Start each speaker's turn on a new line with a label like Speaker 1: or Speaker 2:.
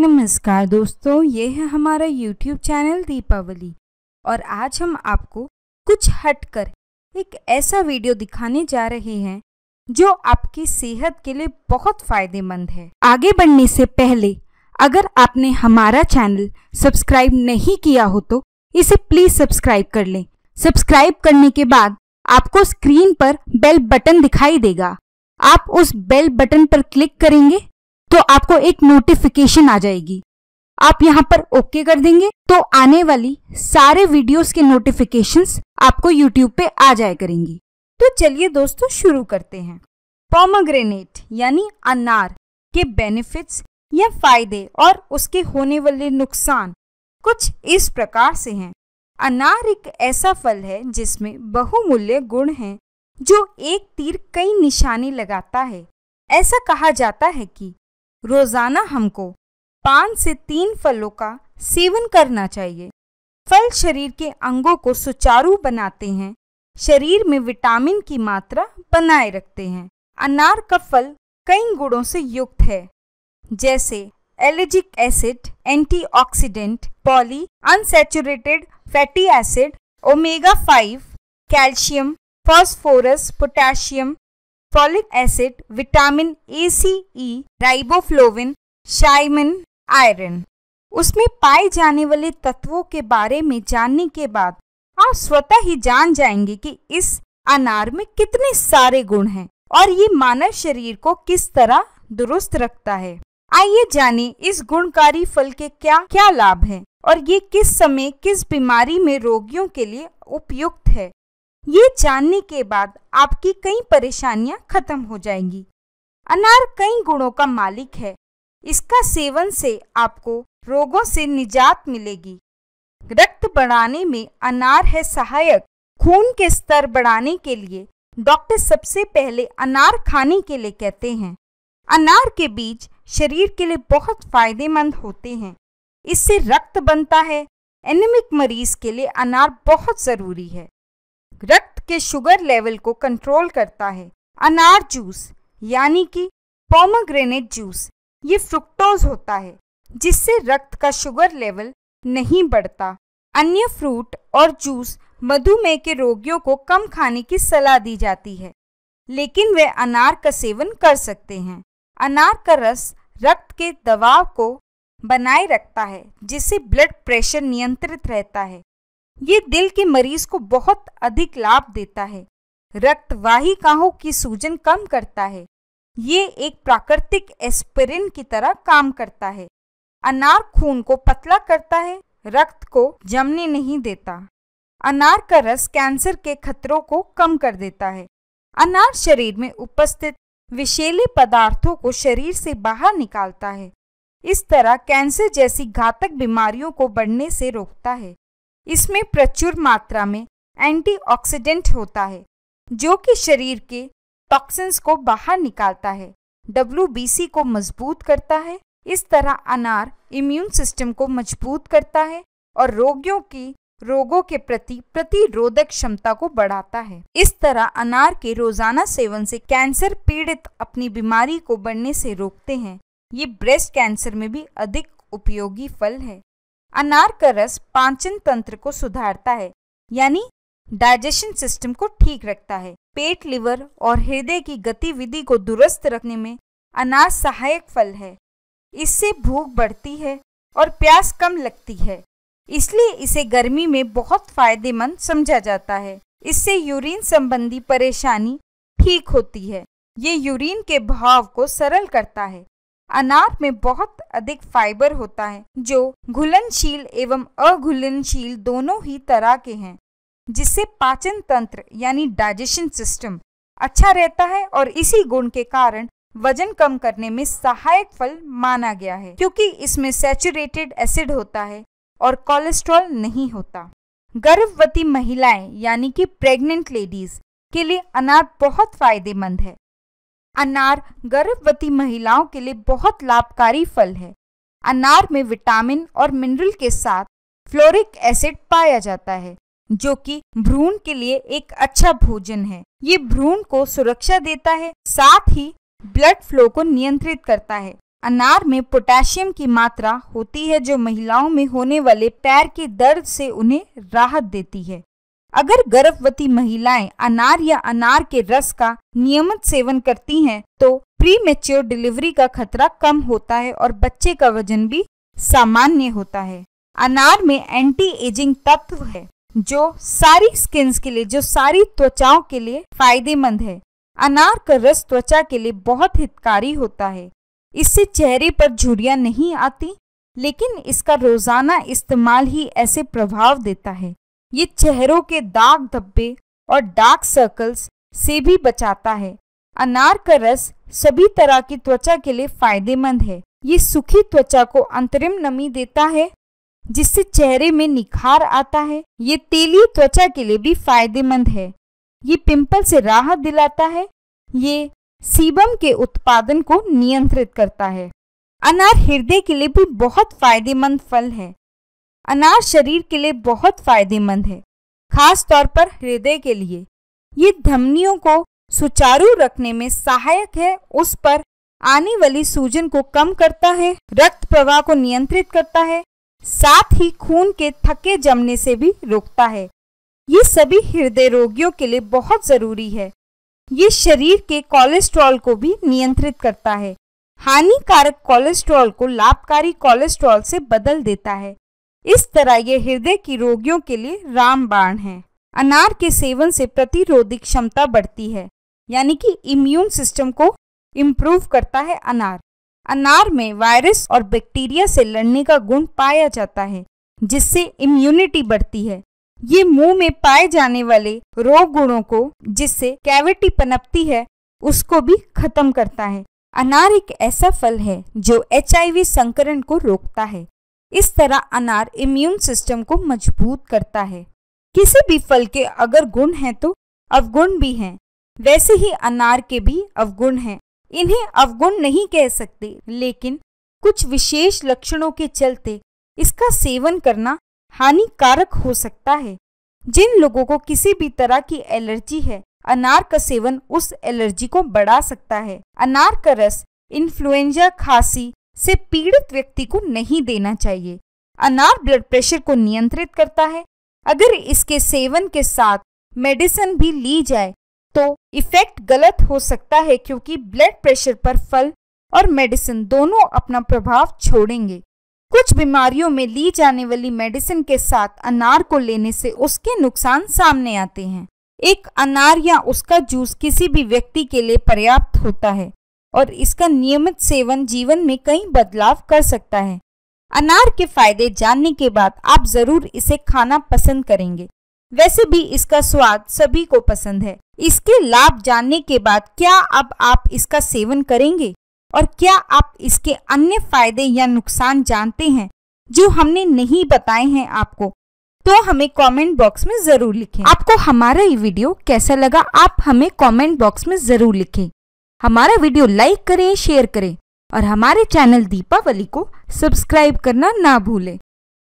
Speaker 1: नमस्कार दोस्तों ये है हमारा YouTube चैनल दीपावली और आज हम आपको कुछ हटकर एक ऐसा वीडियो दिखाने जा रहे हैं जो आपकी सेहत के लिए बहुत फायदेमंद है आगे बढ़ने से पहले अगर आपने हमारा चैनल सब्सक्राइब नहीं किया हो तो इसे प्लीज सब्सक्राइब कर लें सब्सक्राइब करने के बाद आपको स्क्रीन पर बेल बटन दिखाई देगा आप उस बेल बटन पर क्लिक करेंगे तो आपको एक नोटिफिकेशन आ जाएगी आप यहाँ पर ओके कर देंगे तो आने वाली सारे वीडियोस के नोटिफिकेशंस आपको यूट्यूब पे आ जाया करेंगी तो चलिए दोस्तों शुरू करते हैं पोमाग्रेनेट यानी अनार के बेनिफिट्स या फायदे और उसके होने वाले नुकसान कुछ इस प्रकार से हैं अनार एक ऐसा फल है जिसमें बहुमूल्य गुण हैं जो एक तीर कई निशाने लगाता है ऐसा कहा जाता है कि रोज़ाना हमको पांच से तीन फलों का सेवन करना चाहिए फल शरीर के अंगों को सुचारू बनाते हैं शरीर में विटामिन की मात्रा बनाए रखते हैं अनार का फल कई गुणों से युक्त है जैसे ellagic acid antioxidant, polyunsaturated fatty acid omega five calcium phosphorus potassium folic acid vitamin A C E riboflavin thiamine iron उसमें पाए जाने वाले तत्वों के बारे में जानने के बाद आप स्वतः ही जान जाएंगे कि इस अनार में कितने सारे गुण हैं और ये मानव शरीर को किस तरह दुरुस्त रखता है आइए जाने इस गुणकारी फल के क्या क्या लाभ हैं और ये किस समय किस बीमारी में रोगियों के लिए उपयुक्त है ये जानने के बाद आपकी कई परेशानियां खत्म हो जाएंगी अनार कई गुणों का मालिक है इसका सेवन से आपको रोगों से निजात मिलेगी रक्त बढ़ाने में अनार है सहायक खून के स्तर बढ़ाने के लिए डॉक्टर सबसे पहले अनार खाने के लिए कहते हैं अनार के बीज शरीर के लिए बहुत फायदेमंद होते हैं इससे रक्त बनता है एनेमिक मरीज के लिए अनार बहुत ज़रूरी है रक्त के शुगर लेवल को कंट्रोल करता है अनार जूस यानी कि पोमोग्रेनेट जूस ये फ्रुक्टोज होता है जिससे रक्त का शुगर लेवल नहीं बढ़ता अन्य फ्रूट और जूस मधुमेह के रोगियों को कम खाने की सलाह दी जाती है लेकिन वे अनार का सेवन कर सकते हैं अनार का रस रक्त के दबाव को बनाए रखता है जिससे ब्लड प्रेशर नियंत्रित रहता है ये दिल के मरीज को बहुत अधिक लाभ देता है रक्तवाही काहों की सूजन कम करता है ये एक प्राकृतिक एस्पिरिन की तरह काम करता है अनार खून को पतला करता है रक्त को जमने नहीं देता अनार का रस कैंसर के खतरों को कम कर देता है अनार शरीर में उपस्थित विशेले पदार्थों को शरीर से बाहर निकालता है इस तरह कैंसर जैसी घातक बीमारियों को बढ़ने से रोकता है इसमें प्रचुर मात्रा में एंटीऑक्सीडेंट होता है जो कि शरीर के टॉक्सिन्स को बाहर निकालता है डब्ल्यू को मजबूत करता है इस तरह अनार इम्यून सिस्टम को मजबूत करता है और रोगियों की रोगों के प्रति प्रतिरोधक क्षमता को बढ़ाता है इस तरह अनार के रोजाना सेवन से कैंसर पीड़ित अपनी बीमारी को बढ़ने से रोकते हैं ये ब्रेस्ट कैंसर में भी अधिक उपयोगी फल है अनार का रस पाचन तंत्र को सुधारता है यानी डाइजेशन सिस्टम को ठीक रखता है पेट लिवर और हृदय की गतिविधि को दुरुस्त रखने में अनार सहायक फल है इससे भूख बढ़ती है और प्यास कम लगती है इसलिए इसे गर्मी में बहुत फायदेमंद समझा जाता है इससे यूरिन संबंधी परेशानी ठीक होती है ये यूरिन के भाव को सरल करता है अनार में बहुत अधिक फाइबर होता है जो घुलनशील एवं अघुलनशील दोनों ही तरह के हैं जिससे पाचन तंत्र यानी डाइजेशन सिस्टम अच्छा रहता है और इसी गुण के कारण वजन कम करने में सहायक फल माना गया है क्योंकि इसमें सैचुरेटेड एसिड होता है और कोलेस्ट्रॉल नहीं होता गर्भवती महिलाएं यानी कि प्रेग्नेंट लेडीज के लिए अनार बहुत फायदेमंद है अनार गर्भवती महिलाओं के लिए बहुत लाभकारी फल है अनार में विटामिन और मिनरल के साथ फ्लोरिक एसिड पाया जाता है जो कि भ्रूण के लिए एक अच्छा भोजन है ये भ्रूण को सुरक्षा देता है साथ ही ब्लड फ्लो को नियंत्रित करता है अनार में पोटेशियम की मात्रा होती है जो महिलाओं में होने वाले पैर के दर्द से उन्हें राहत देती है अगर गर्भवती महिलाएं अनार या अनार के रस का नियमित सेवन करती हैं तो प्री मेच्योर डिलीवरी का खतरा कम होता है और बच्चे का वजन भी सामान्य होता है अनार में एंटी एजिंग तत्व है जो सारी स्किन के लिए जो सारी त्वचाओं के लिए फायदेमंद है अनार का रस त्वचा के लिए बहुत हितकारी होता है इससे चेहरे पर झुरियां नहीं आती लेकिन इसका रोजाना इस्तेमाल ही ऐसे प्रभाव देता है ये चेहरों के दाग धब्बे और डार्क सर्कल्स से भी बचाता है अनार का रस सभी तरह की त्वचा के लिए फायदेमंद है ये सूखी त्वचा को अंतरिम नमी देता है जिससे चेहरे में निखार आता है ये तेली त्वचा के लिए भी फायदेमंद है ये पिंपल से राहत दिलाता है ये सीबम के उत्पादन को नियंत्रित करता है अनार हृदय के लिए भी बहुत फायदेमंद फल है अनार शरीर के लिए बहुत फायदेमंद है खास तौर पर हृदय के लिए ये धमनियों को सुचारू रखने में सहायक है उस पर आने वाली सूजन को कम करता है रक्त प्रवाह को नियंत्रित करता है साथ ही खून के थके जमने से भी रोकता है ये सभी हृदय रोगियों के लिए बहुत जरूरी है ये शरीर के कोलेस्ट्रॉल को भी नियंत्रित करता है हानिकारक कोलेस्ट्रॉल को लाभकारी कोलेस्ट्रॉल से बदल देता है इस तरह ये हृदय की रोगियों के लिए रामबाण है अनार के सेवन से प्रतिरोधी क्षमता बढ़ती है यानी कि इम्यून सिस्टम को इम्प्रूव करता है अनार अनार में वायरस और बैक्टीरिया से लड़ने का गुण पाया जाता है जिससे इम्यूनिटी बढ़ती है ये मुंह में पाए जाने वाले रोग गुणों को जिससे कैविटी पनपती है उसको भी खत्म करता है अनार एक ऐसा फल है जो एच संकरण को रोकता है इस तरह अनार इम्यून सिस्टम को मजबूत करता है किसी भी फल के अगर गुण हैं तो अवगुण भी हैं वैसे ही अनार के भी अवगुण हैं इन्हें अवगुण नहीं कह सकते लेकिन कुछ विशेष लक्षणों के चलते इसका सेवन करना हानिकारक हो सकता है जिन लोगों को किसी भी तरह की एलर्जी है अनार का सेवन उस एलर्जी को बढ़ा सकता है अनार का रस इन्फ्लुएंजा खांसी से पीड़ित व्यक्ति को नहीं देना चाहिए अनार ब्लड प्रेशर को नियंत्रित करता है अगर इसके सेवन के साथ मेडिसिन भी ली जाए तो इफेक्ट गलत हो सकता है क्योंकि ब्लड प्रेशर पर फल और मेडिसिन दोनों अपना प्रभाव छोड़ेंगे कुछ बीमारियों में ली जाने वाली मेडिसिन के साथ अनार को लेने से उसके नुकसान सामने आते हैं एक अनार या उसका जूस किसी भी व्यक्ति के लिए पर्याप्त होता है और इसका नियमित सेवन जीवन में कई बदलाव कर सकता है अनार के फायदे जानने के बाद आप जरूर इसे खाना पसंद करेंगे वैसे भी इसका स्वाद सभी को पसंद है इसके लाभ जानने के बाद क्या अब आप इसका सेवन करेंगे और क्या आप इसके अन्य फायदे या नुकसान जानते हैं जो हमने नहीं बताए हैं आपको तो हमें कमेंट बॉक्स में जरूर लिखें। आपको हमारा ये वीडियो कैसा लगा आप हमें कमेंट बॉक्स में जरूर लिखें। हमारा वीडियो लाइक करें शेयर करें और हमारे चैनल दीपावली को सब्सक्राइब करना ना भूलें